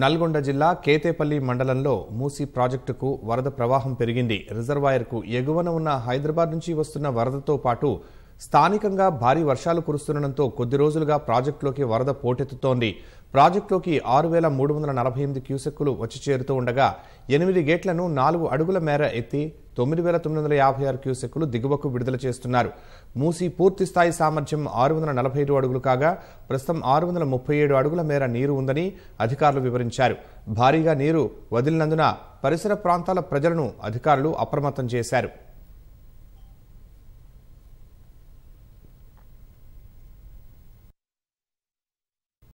నల్గొండ జిల్లా కేతేపల్లి మండలంలో మూసీ ప్రాజెక్టుకు వరద ప్రవాహం పెరిగింది రిజర్వాయర్కు ఎగువన ఉన్న హైదరాబాద్ నుంచి వస్తున్న వరదతో పాటు స్థానికంగా భారీ వర్షాలు కురుస్తుండటంతో కొద్ది రోజులుగా ప్రాజెక్టులోకి వరద పోటెత్తుతోంది ప్రాజెక్టులోకి ఆరు వేల మూడు వందల నలభై ఎనిమిది క్యూసెక్కులు వచ్చి చేరుతూ ఉండగా ఎనిమిది గేట్లను నాలుగు అడుగుల మేర ఎత్తి తొమ్మిది వేల తొమ్మిది వందల యాభై ఆరు క్యూసెక్కులు దిగువకు విడుదల చేస్తున్నారు మూసి పూర్తి స్థాయి సామర్థ్యం ఆరు వందల నలభై ఐదు అడుగులు కాగా ప్రస్తుతం ఆరు వందల ముప్పై ఏడు అడుగుల మేర నీరు ఉందని అధికారులు వివరించారు భారీగా నీరు వదిలినందున పరిసర ప్రాంతాల ప్రజలను అధికారులు అప్రమత్తం చేశారు